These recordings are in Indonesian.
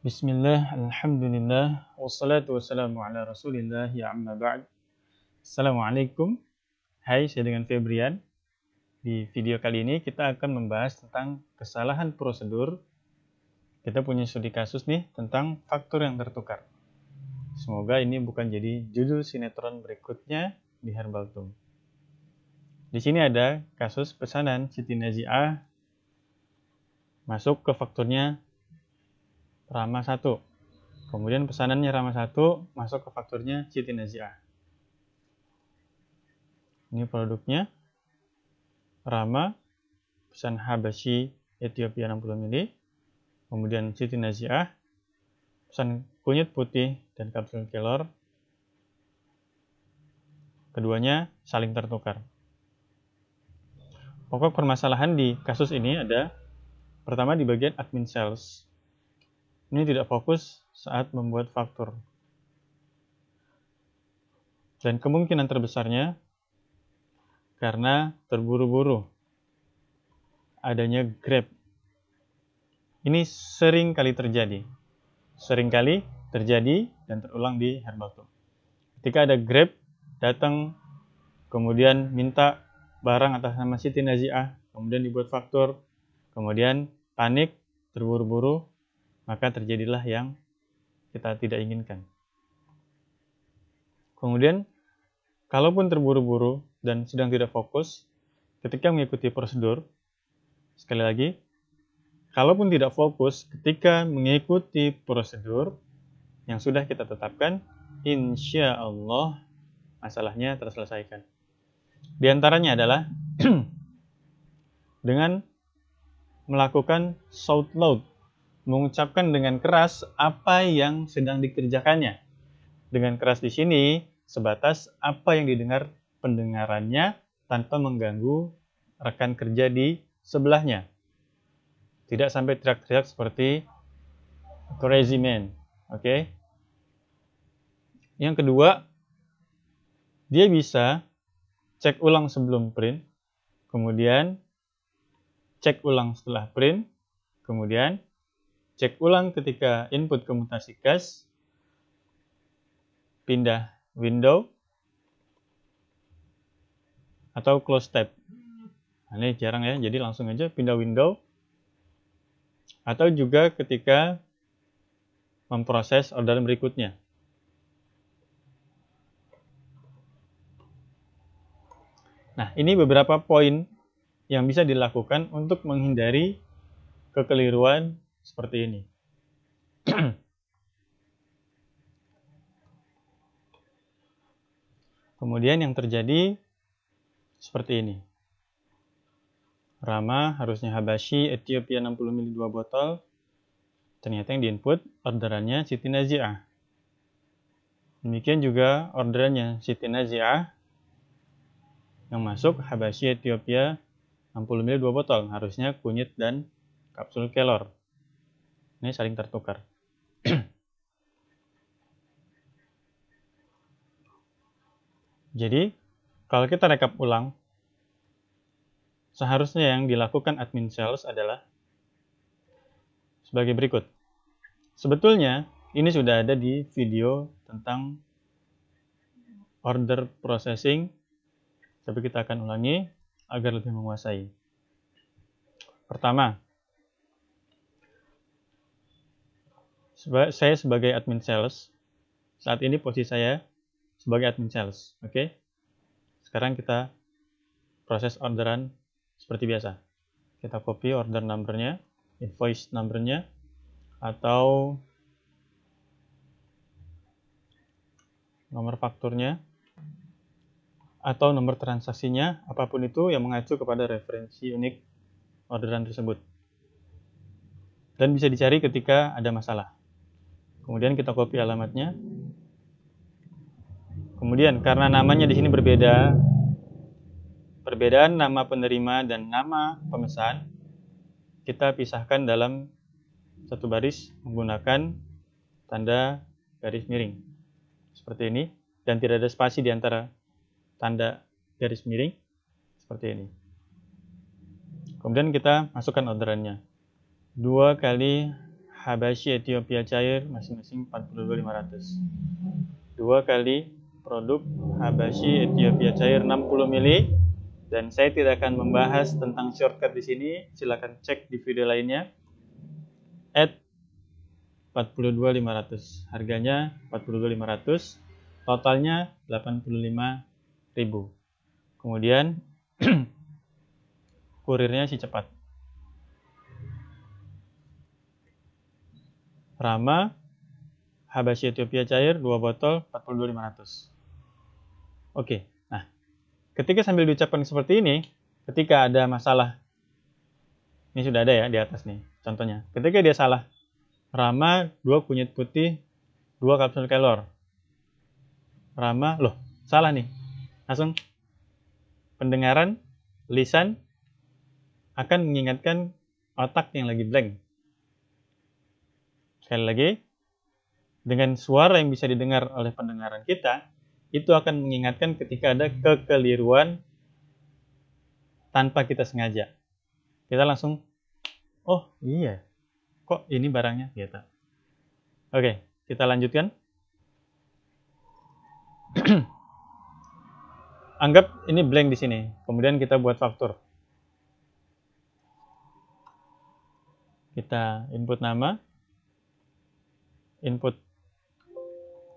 Bismillah, Alhamdulillah, wassalatu wassalamu ala rasulillah, ya amma ba'd. Assalamualaikum, hai saya dengan Febrian. Di video kali ini kita akan membahas tentang kesalahan prosedur. Kita punya studi kasus nih tentang faktor yang tertukar. Semoga ini bukan jadi judul sinetron berikutnya di Tum. Di sini ada kasus pesanan Siti Nazia masuk ke fakturnya. Rama 1. Kemudian pesanannya Rama 1 masuk ke fakturnya Siti Ini produknya Rama pesan Habashi Ethiopia 60 ml. Kemudian Siti pesan kunyit putih dan kapsul kelor. Keduanya saling tertukar. Pokok permasalahan di kasus ini ada pertama di bagian admin sales ini tidak fokus saat membuat faktur. Dan kemungkinan terbesarnya karena terburu-buru adanya Grab. Ini sering kali terjadi. Sering kali terjadi dan terulang di Herbalto. Ketika ada Grab datang kemudian minta barang atas nama Siti Naziah, kemudian dibuat faktur, kemudian panik, terburu-buru, maka terjadilah yang kita tidak inginkan. Kemudian, kalaupun terburu-buru dan sedang tidak fokus, ketika mengikuti prosedur, sekali lagi, kalaupun tidak fokus ketika mengikuti prosedur yang sudah kita tetapkan, insya Allah masalahnya terselesaikan. Di antaranya adalah dengan melakukan shout loud mengucapkan dengan keras apa yang sedang dikerjakannya. Dengan keras di sini sebatas apa yang didengar pendengarannya tanpa mengganggu rekan kerja di sebelahnya. Tidak sampai teriak-teriak seperti crazy man. Oke. Okay? Yang kedua, dia bisa cek ulang sebelum print, kemudian cek ulang setelah print, kemudian Cek ulang ketika input komutasi gas, pindah window, atau close tab. Nah, ini jarang ya, jadi langsung aja pindah window. Atau juga ketika memproses order berikutnya. Nah, ini beberapa poin yang bisa dilakukan untuk menghindari kekeliruan seperti ini. Kemudian yang terjadi seperti ini. Rama harusnya Habashi Ethiopia 60 ml 2 botol. Ternyata yang diinput orderannya Siti Nazi'ah. Demikian juga orderannya Siti Nazi'ah yang masuk Habashi Ethiopia 60 ml 2 botol. Harusnya kunyit dan kapsul kelor. Ini saling tertukar. Jadi, kalau kita rekap ulang, seharusnya yang dilakukan admin sales adalah sebagai berikut. Sebetulnya, ini sudah ada di video tentang order processing, tapi kita akan ulangi agar lebih menguasai. Pertama, saya sebagai admin sales. Saat ini posisi saya sebagai admin sales. Oke. Okay? Sekarang kita proses orderan seperti biasa. Kita copy order numbernya, invoice numbernya, atau nomor fakturnya, atau nomor transaksinya, apapun itu yang mengacu kepada referensi unik orderan tersebut. Dan bisa dicari ketika ada masalah. Kemudian kita copy alamatnya. Kemudian karena namanya di sini berbeda, perbedaan nama penerima dan nama pemesan kita pisahkan dalam satu baris menggunakan tanda garis miring. Seperti ini dan tidak ada spasi di antara tanda garis miring seperti ini. Kemudian kita masukkan orderannya. dua kali Habashi Ethiopia Cair masing-masing 42500. Dua kali produk Habashi Ethiopia Cair 60 mili dan saya tidak akan membahas tentang shortcut di sini. silahkan cek di video lainnya. At 42500. Harganya 42500, totalnya 85.000. Kemudian kurirnya si cepat. Rama Habashi Ethiopia cair 2 botol 42500. Oke. Nah, ketika sambil diucapkan seperti ini, ketika ada masalah ini sudah ada ya di atas nih contohnya. Ketika dia salah Rama 2 kunyit putih 2 kapsul kelor. Rama, loh, salah nih. Langsung pendengaran, lisan akan mengingatkan otak yang lagi blank Sekali lagi, dengan suara yang bisa didengar oleh pendengaran kita, itu akan mengingatkan ketika ada kekeliruan tanpa kita sengaja. Kita langsung, oh iya, kok ini barangnya kita gitu. Oke, kita lanjutkan. Anggap ini blank di sini, kemudian kita buat faktur. Kita input nama, input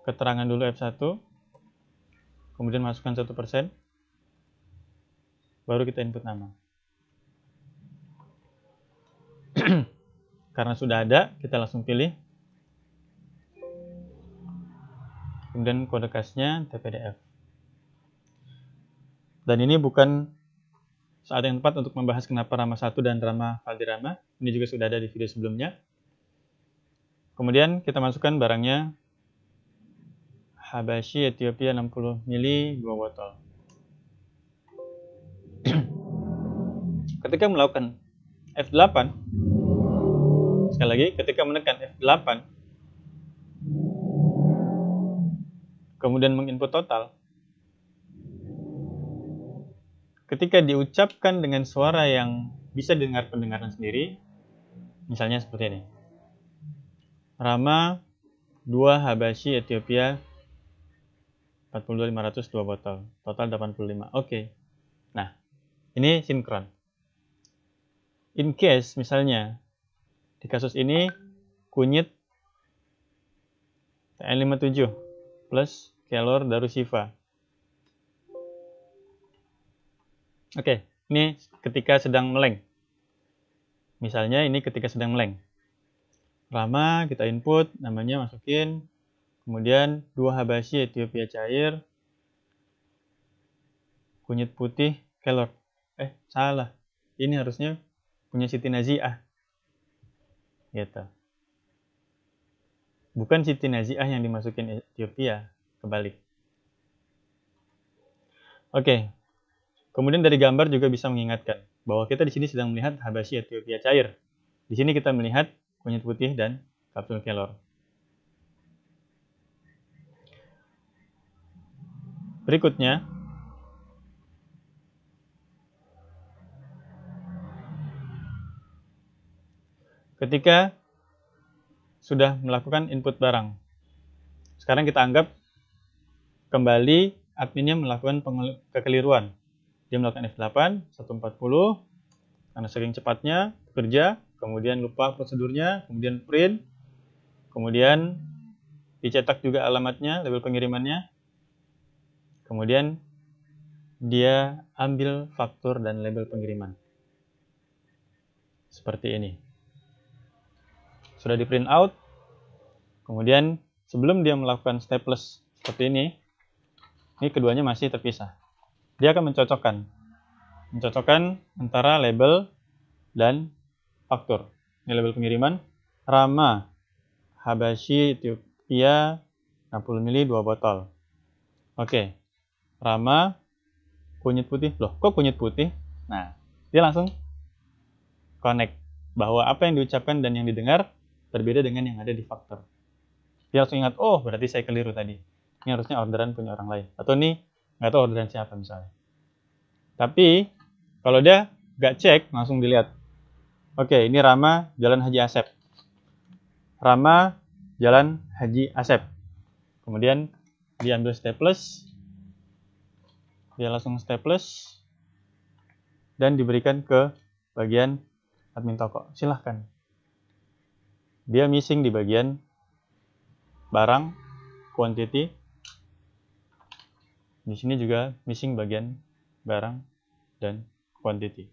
keterangan dulu F1 kemudian masukkan 1%, baru kita input nama karena sudah ada kita langsung pilih kemudian kode kasnya tpdf dan ini bukan saat yang tepat untuk membahas kenapa Rama 1 dan Rama Valdirama ini juga sudah ada di video sebelumnya Kemudian kita masukkan barangnya Habashi Ethiopia 60 mili 2 botol. ketika melakukan F8 sekali lagi ketika menekan F8 kemudian menginput total ketika diucapkan dengan suara yang bisa didengar pendengaran sendiri misalnya seperti ini Rama 2 Habashi Ethiopia 42502 botol. Total 85. Oke. Okay. Nah, ini sinkron. In case misalnya di kasus ini kunyit TN57 plus kelor darusifa Oke, okay. ini ketika sedang meleng. Misalnya ini ketika sedang meleng. Rama, kita input, namanya masukin. Kemudian dua habashi Ethiopia cair. Kunyit putih kelor. Eh, salah. Ini harusnya punya Siti Naziah. Gitu. Bukan Siti Naziah yang dimasukin Ethiopia, kebalik. Oke. Kemudian dari gambar juga bisa mengingatkan bahwa kita di sini sedang melihat Habashi Ethiopia cair. Di sini kita melihat kunyit putih dan kapsul kelor. Berikutnya, ketika sudah melakukan input barang, sekarang kita anggap kembali adminnya melakukan kekeliruan. Dia melakukan F8, 140, karena saking cepatnya bekerja, kemudian lupa prosedurnya, kemudian print, kemudian dicetak juga alamatnya, label pengirimannya, kemudian dia ambil faktur dan label pengiriman. Seperti ini. Sudah di print out, kemudian sebelum dia melakukan staples seperti ini, ini keduanya masih terpisah. Dia akan mencocokkan, mencocokkan antara label dan faktur. Ini label pengiriman. Rama Habashi Ethiopia 60 mili 2 botol. Oke. Rama kunyit putih. Loh, kok kunyit putih? Nah, dia langsung connect bahwa apa yang diucapkan dan yang didengar berbeda dengan yang ada di faktor. Dia langsung ingat, oh berarti saya keliru tadi. Ini harusnya orderan punya orang lain. Atau ini nggak tahu orderan siapa misalnya. Tapi kalau dia nggak cek langsung dilihat Oke, ini Rama Jalan Haji Asep. Rama Jalan Haji Asep. Kemudian diambil staples. Dia langsung staples dan diberikan ke bagian admin toko. Silahkan. Dia missing di bagian barang, quantity. Di sini juga missing bagian barang dan quantity.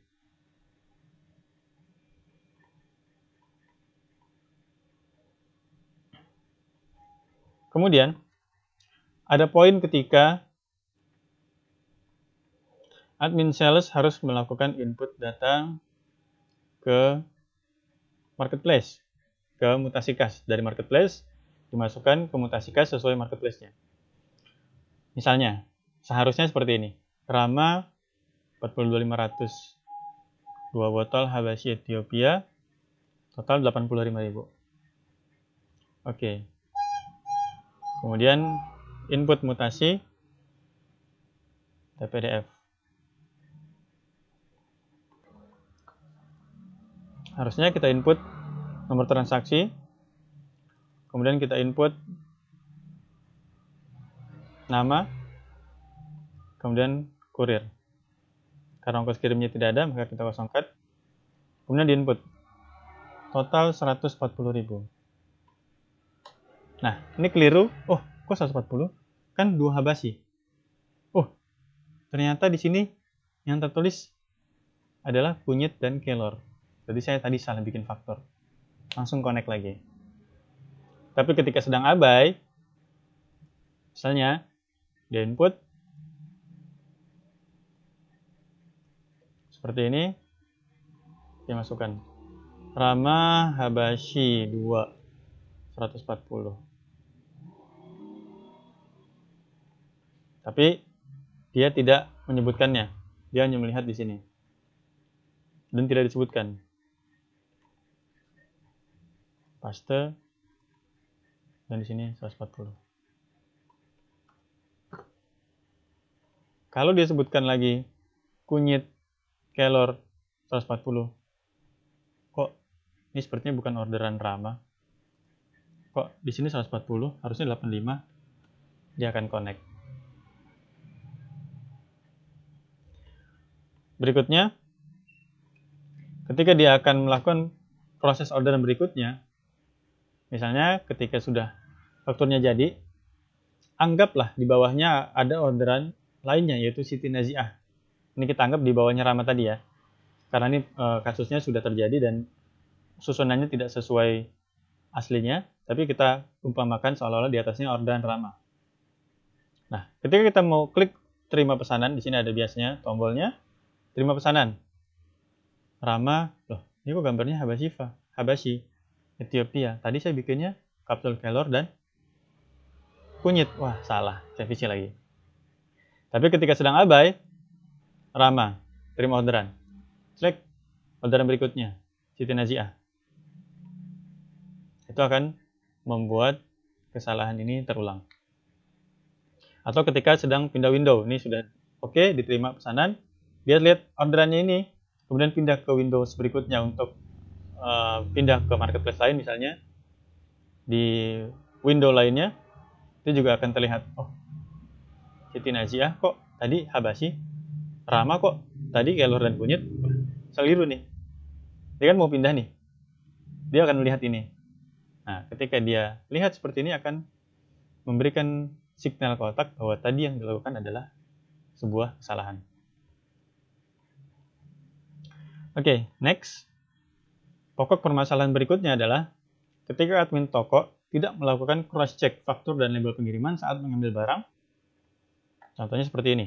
Kemudian, ada poin ketika admin sales harus melakukan input data ke marketplace, ke mutasi kas dari marketplace dimasukkan ke mutasi kas sesuai marketplace-nya. Misalnya, seharusnya seperti ini. Rama 42500 2 botol Habashi Ethiopia total 85.000. Oke. Kemudian input mutasi tpdf. Harusnya kita input nomor transaksi, kemudian kita input nama, kemudian kurir. Karena ongkos kirimnya tidak ada, maka kita kosongkan. Kemudian diinput. Total 140.000. Nah, ini keliru. Oh, kok 140? Kan 2 habasi. Oh, ternyata di sini yang tertulis adalah kunyit dan kelor. Jadi saya tadi salah bikin faktor. Langsung connect lagi. Tapi ketika sedang abai, misalnya di input seperti ini, masukkan Rama Habashi 2 140. Tapi dia tidak menyebutkannya. Dia hanya melihat di sini. Dan tidak disebutkan. Paste dan di sini 140. Kalau dia sebutkan lagi kunyit kelor 140. Kok ini sepertinya bukan orderan Rama. Kok di sini 140, harusnya 85. Dia akan connect. Berikutnya, ketika dia akan melakukan proses orderan berikutnya, misalnya ketika sudah fakturnya jadi, anggaplah di bawahnya ada orderan lainnya yaitu Siti Naziah. Ini kita anggap di bawahnya Rama tadi ya. Karena ini e, kasusnya sudah terjadi dan susunannya tidak sesuai aslinya, tapi kita umpamakan seolah-olah di atasnya orderan Rama. Nah, ketika kita mau klik terima pesanan, di sini ada biasanya tombolnya, terima pesanan. Rama, loh, ini kok gambarnya Habasyifa, Habashi, Ethiopia. Tadi saya bikinnya kapsul kelor dan kunyit. Wah, salah. Saya visi lagi. Tapi ketika sedang abai, Rama, terima orderan. Selek, orderan berikutnya, Siti Naziah. Itu akan membuat kesalahan ini terulang. Atau ketika sedang pindah window, ini sudah oke, okay, diterima pesanan, lihat lihat orderannya ini kemudian pindah ke Windows berikutnya untuk uh, pindah ke marketplace lain misalnya di window lainnya itu juga akan terlihat oh Siti Najia kok tadi Habasi Rama kok tadi Kelur dan Kunyit seliru nih dia kan mau pindah nih dia akan melihat ini nah ketika dia lihat seperti ini akan memberikan signal kotak bahwa tadi yang dilakukan adalah sebuah kesalahan Oke, okay, next. Pokok permasalahan berikutnya adalah ketika admin toko tidak melakukan cross-check faktur dan label pengiriman saat mengambil barang. Contohnya seperti ini.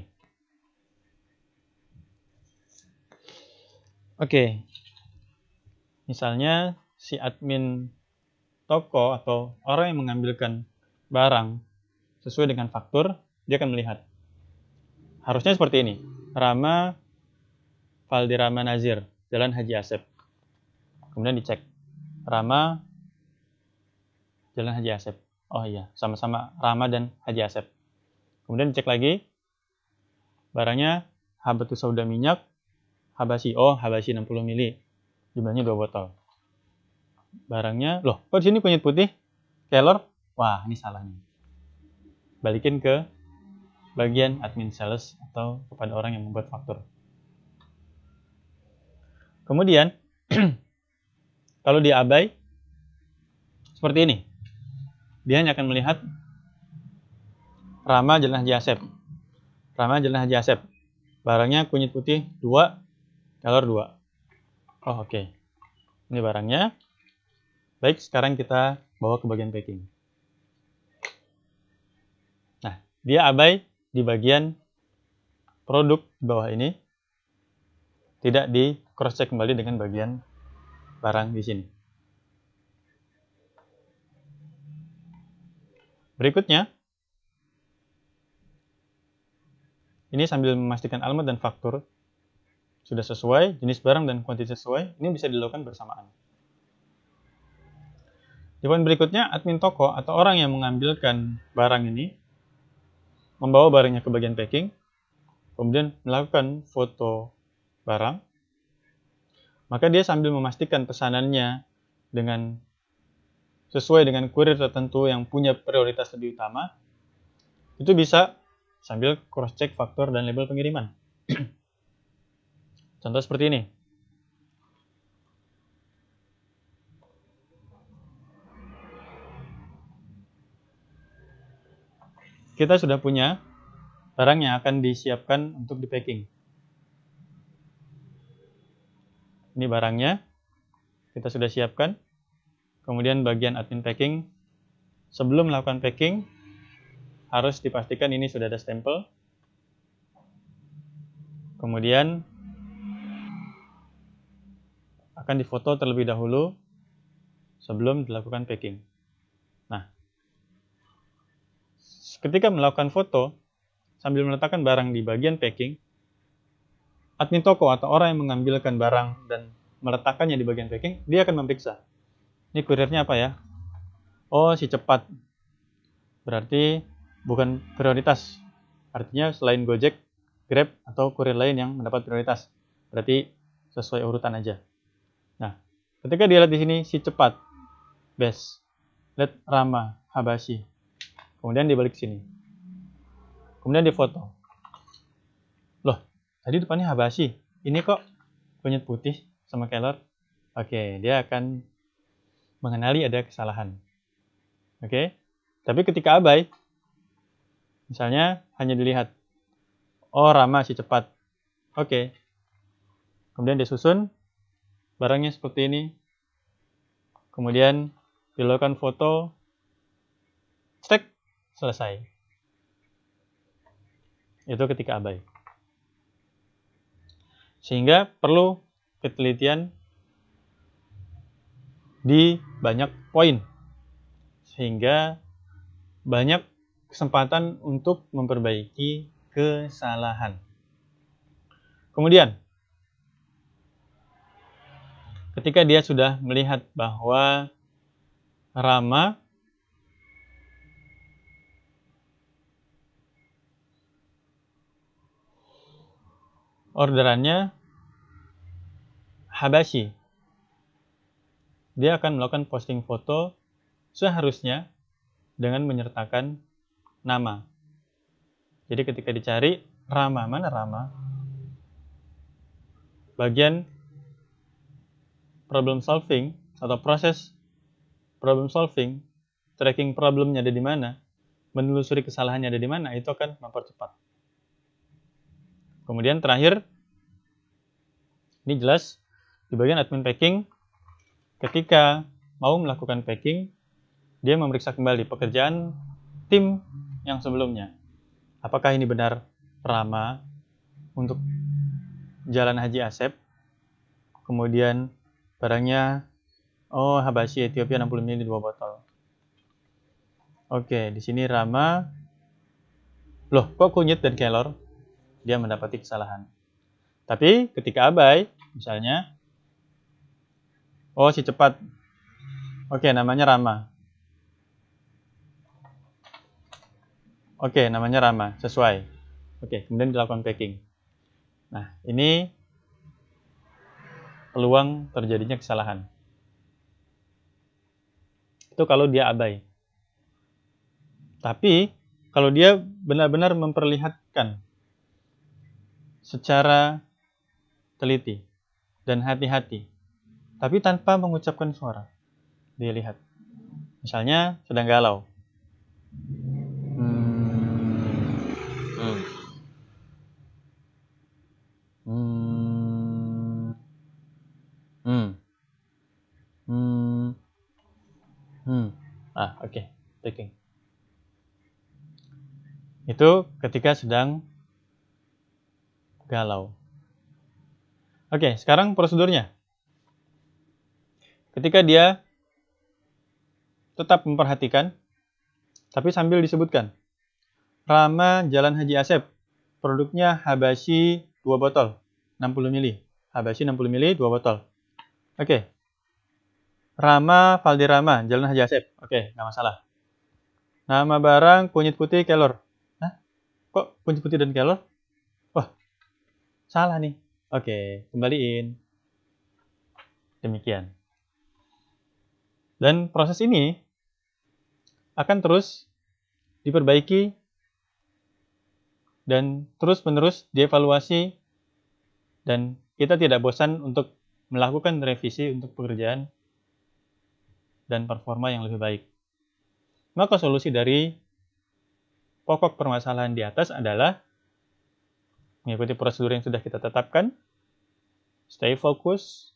Oke, okay. misalnya si admin toko atau orang yang mengambilkan barang sesuai dengan faktur, dia akan melihat. Harusnya seperti ini. Rama Valdirama Nazir. Jalan Haji Asep. Kemudian dicek Rama Jalan Haji Asep. Oh iya, sama-sama Rama dan Haji Asep. Kemudian dicek lagi barangnya Habatus Sauda minyak Habasi. Oh, Habasi 60 mili. Jumlahnya 2 botol. Barangnya, loh, kok di sini kunyit putih? Kelor? Wah, ini salah nih. Balikin ke bagian admin sales atau kepada orang yang membuat faktur. Kemudian kalau dia abai seperti ini, dia hanya akan melihat Rama jenah jasep Rama jenah jasep Barangnya kunyit putih dua kalor dua Oh, oke. Okay. Ini barangnya. Baik, sekarang kita bawa ke bagian packing. Nah, dia abai di bagian produk bawah ini. Tidak di cross check kembali dengan bagian barang di sini. Berikutnya, ini sambil memastikan alamat dan faktur sudah sesuai, jenis barang dan kuantitas sesuai, ini bisa dilakukan bersamaan. Di poin berikutnya, admin toko atau orang yang mengambilkan barang ini membawa barangnya ke bagian packing, kemudian melakukan foto barang, maka dia sambil memastikan pesanannya dengan sesuai dengan kurir tertentu yang punya prioritas lebih utama, itu bisa sambil cross-check faktor dan label pengiriman. Contoh seperti ini. Kita sudah punya barang yang akan disiapkan untuk di packing. Ini barangnya. Kita sudah siapkan. Kemudian bagian admin packing. Sebelum melakukan packing, harus dipastikan ini sudah ada stempel. Kemudian akan difoto terlebih dahulu sebelum dilakukan packing. Nah, ketika melakukan foto, sambil meletakkan barang di bagian packing, admin toko atau orang yang mengambilkan barang dan meletakkannya di bagian packing, dia akan memeriksa. Ini kurirnya apa ya? Oh, si cepat. Berarti bukan prioritas. Artinya selain Gojek, Grab, atau kurir lain yang mendapat prioritas. Berarti sesuai urutan aja. Nah, ketika dia lihat di sini si cepat, best, lihat Rama, Habashi. Kemudian dibalik sini. Kemudian difoto. Tadi depannya Habashi. Ini kok kunyit putih sama kelor Oke, dia akan mengenali ada kesalahan. Oke, tapi ketika abai, misalnya hanya dilihat, oh Rama si cepat. Oke, kemudian disusun, barangnya seperti ini. Kemudian dilakukan foto, cek, selesai. Itu ketika abai. Sehingga perlu ketelitian di banyak poin. Sehingga banyak kesempatan untuk memperbaiki kesalahan. Kemudian, ketika dia sudah melihat bahwa Rama orderannya Habashi. Dia akan melakukan posting foto seharusnya dengan menyertakan nama. Jadi ketika dicari Rama, mana Rama? Bagian problem solving atau proses problem solving, tracking problemnya ada di mana, menelusuri kesalahannya ada di mana, itu akan mempercepat. Kemudian terakhir, ini jelas di bagian admin packing, ketika mau melakukan packing, dia memeriksa kembali pekerjaan tim yang sebelumnya. Apakah ini benar Rama untuk jalan Haji Asep? Kemudian barangnya, oh Habashi Ethiopia 60 di dua botol. Oke, di sini Rama. Loh, kok kunyit dan kelor? dia mendapati kesalahan. Tapi ketika abai, misalnya, oh si cepat, oke namanya Rama. Oke namanya Rama, sesuai. Oke, kemudian dilakukan packing. Nah, ini peluang terjadinya kesalahan. Itu kalau dia abai. Tapi, kalau dia benar-benar memperlihatkan secara teliti dan hati-hati, tapi tanpa mengucapkan suara. Dia lihat. Misalnya sedang galau. Ah, oke. Okay. Itu ketika sedang galau. Oke, sekarang prosedurnya. Ketika dia tetap memperhatikan, tapi sambil disebutkan, Rama Jalan Haji Asep, produknya Habashi 2 botol, 60 mili. Habashi 60 mili, 2 botol. Oke. Rama Valdirama, Jalan Haji Asep. Oke, nggak masalah. Nama barang kunyit putih kelor. Hah? Kok kunyit putih dan kelor? Salah nih. Oke, kembaliin. Demikian. Dan proses ini akan terus diperbaiki dan terus-menerus dievaluasi dan kita tidak bosan untuk melakukan revisi untuk pekerjaan dan performa yang lebih baik. Maka solusi dari pokok permasalahan di atas adalah mengikuti prosedur yang sudah kita tetapkan. Stay fokus.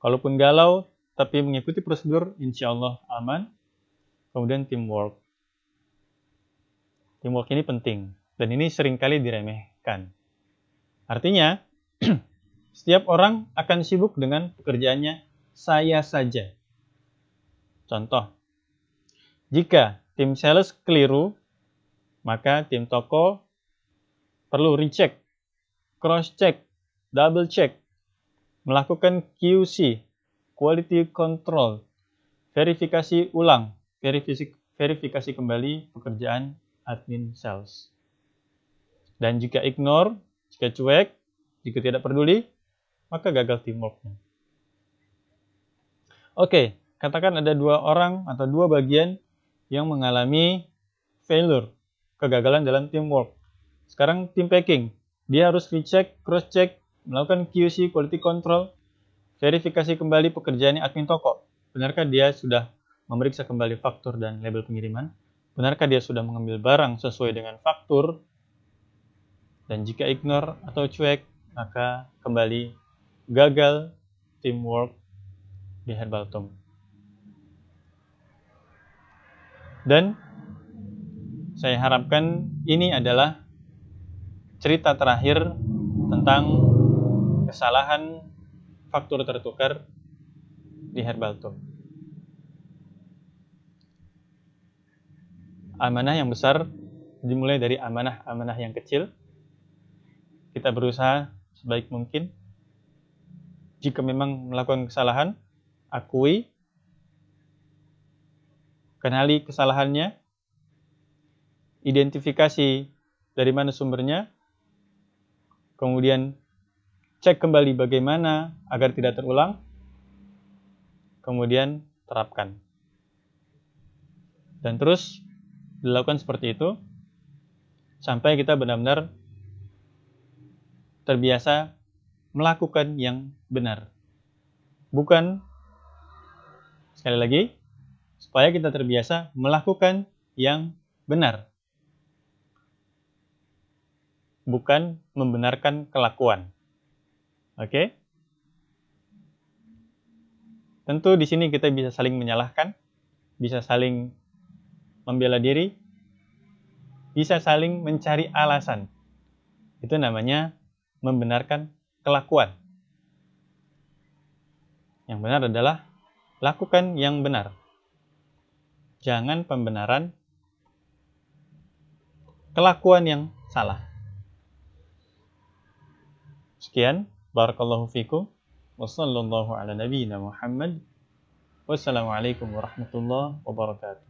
Kalaupun galau, tapi mengikuti prosedur, insya Allah aman. Kemudian teamwork. Teamwork ini penting, dan ini seringkali diremehkan. Artinya, setiap orang akan sibuk dengan pekerjaannya saya saja. Contoh, jika tim sales keliru, maka tim toko perlu recheck, cross check, double check, melakukan QC, quality control, verifikasi ulang, verifikasi, verifikasi kembali pekerjaan admin sales. Dan jika ignore, jika cuek, jika tidak peduli, maka gagal teamworknya. Oke, katakan ada dua orang atau dua bagian yang mengalami failure, kegagalan dalam teamwork. Sekarang tim packing, dia harus recheck, cross check, melakukan QC quality control, verifikasi kembali pekerjaannya admin toko. Benarkah dia sudah memeriksa kembali faktur dan label pengiriman? Benarkah dia sudah mengambil barang sesuai dengan faktur? Dan jika ignore atau cuek, maka kembali gagal teamwork di Tom. Dan saya harapkan ini adalah cerita terakhir tentang kesalahan faktur tertukar di Herbal Herbalto. Amanah yang besar dimulai dari amanah-amanah yang kecil. Kita berusaha sebaik mungkin. Jika memang melakukan kesalahan, akui, kenali kesalahannya, identifikasi dari mana sumbernya, kemudian cek kembali bagaimana agar tidak terulang, kemudian terapkan. Dan terus dilakukan seperti itu sampai kita benar-benar terbiasa melakukan yang benar. Bukan sekali lagi supaya kita terbiasa melakukan yang benar bukan membenarkan kelakuan. Oke? Okay? Tentu di sini kita bisa saling menyalahkan, bisa saling membela diri, bisa saling mencari alasan. Itu namanya membenarkan kelakuan. Yang benar adalah lakukan yang benar. Jangan pembenaran kelakuan yang salah. Sekian, barakallahu fikum. Wassallallahu ala nabiyyina Muhammad. Wassalamualaikum warahmatullahi wabarakatuh.